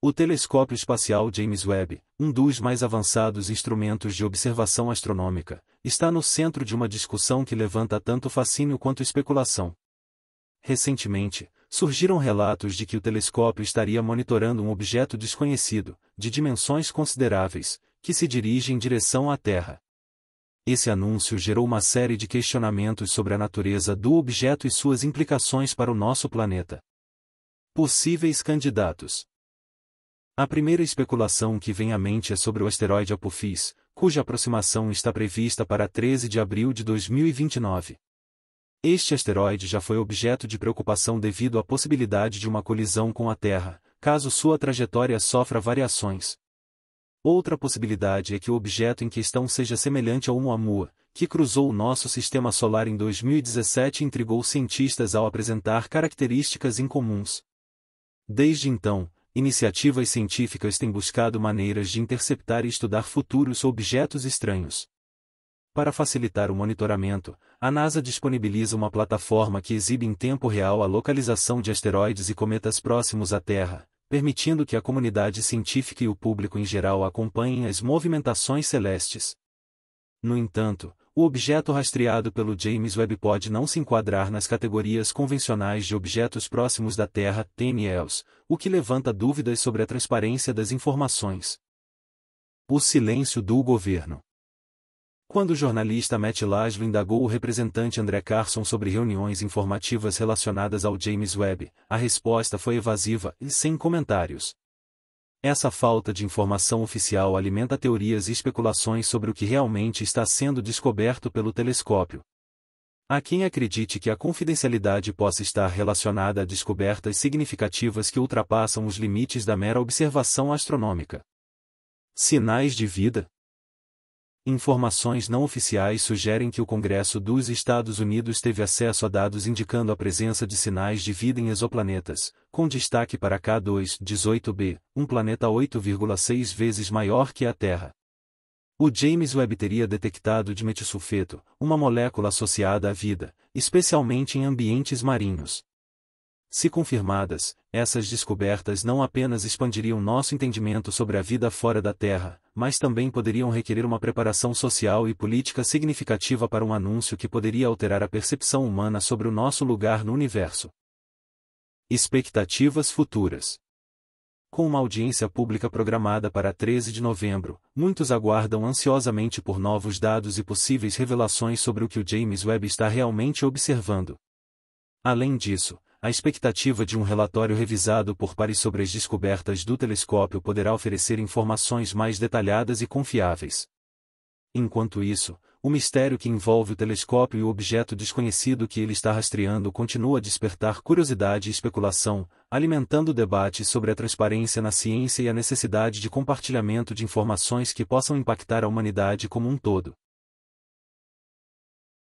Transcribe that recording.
O telescópio espacial James Webb, um dos mais avançados instrumentos de observação astronômica, está no centro de uma discussão que levanta tanto fascínio quanto especulação. Recentemente, surgiram relatos de que o telescópio estaria monitorando um objeto desconhecido, de dimensões consideráveis, que se dirige em direção à Terra. Esse anúncio gerou uma série de questionamentos sobre a natureza do objeto e suas implicações para o nosso planeta. Possíveis candidatos a primeira especulação que vem à mente é sobre o asteroide Apophis, cuja aproximação está prevista para 13 de abril de 2029. Este asteroide já foi objeto de preocupação devido à possibilidade de uma colisão com a Terra, caso sua trajetória sofra variações. Outra possibilidade é que o objeto em questão seja semelhante a Oumuamua, que cruzou o nosso sistema solar em 2017 e intrigou cientistas ao apresentar características incomuns. Desde então, iniciativas científicas têm buscado maneiras de interceptar e estudar futuros objetos estranhos. Para facilitar o monitoramento, a NASA disponibiliza uma plataforma que exibe em tempo real a localização de asteroides e cometas próximos à Terra, permitindo que a comunidade científica e o público em geral acompanhem as movimentações celestes. No entanto, o objeto rastreado pelo James Webb pode não se enquadrar nas categorias convencionais de objetos próximos da Terra, TMEs, o que levanta dúvidas sobre a transparência das informações. O silêncio do governo. Quando o jornalista Matt Laszlo indagou o representante André Carson sobre reuniões informativas relacionadas ao James Webb, a resposta foi evasiva e sem comentários. Essa falta de informação oficial alimenta teorias e especulações sobre o que realmente está sendo descoberto pelo telescópio. Há quem acredite que a confidencialidade possa estar relacionada a descobertas significativas que ultrapassam os limites da mera observação astronômica. Sinais de vida? Informações não oficiais sugerem que o Congresso dos Estados Unidos teve acesso a dados indicando a presença de sinais de vida em exoplanetas, com destaque para K2-18b, um planeta 8,6 vezes maior que a Terra. O James Webb teria detectado dimetilsulfeto, uma molécula associada à vida, especialmente em ambientes marinhos. Se confirmadas, essas descobertas não apenas expandiriam nosso entendimento sobre a vida fora da Terra, mas também poderiam requerer uma preparação social e política significativa para um anúncio que poderia alterar a percepção humana sobre o nosso lugar no universo. Expectativas futuras. Com uma audiência pública programada para 13 de novembro, muitos aguardam ansiosamente por novos dados e possíveis revelações sobre o que o James Webb está realmente observando. Além disso, a expectativa de um relatório revisado por pares sobre as descobertas do telescópio poderá oferecer informações mais detalhadas e confiáveis. Enquanto isso, o mistério que envolve o telescópio e o objeto desconhecido que ele está rastreando continua a despertar curiosidade e especulação, alimentando o debate sobre a transparência na ciência e a necessidade de compartilhamento de informações que possam impactar a humanidade como um todo.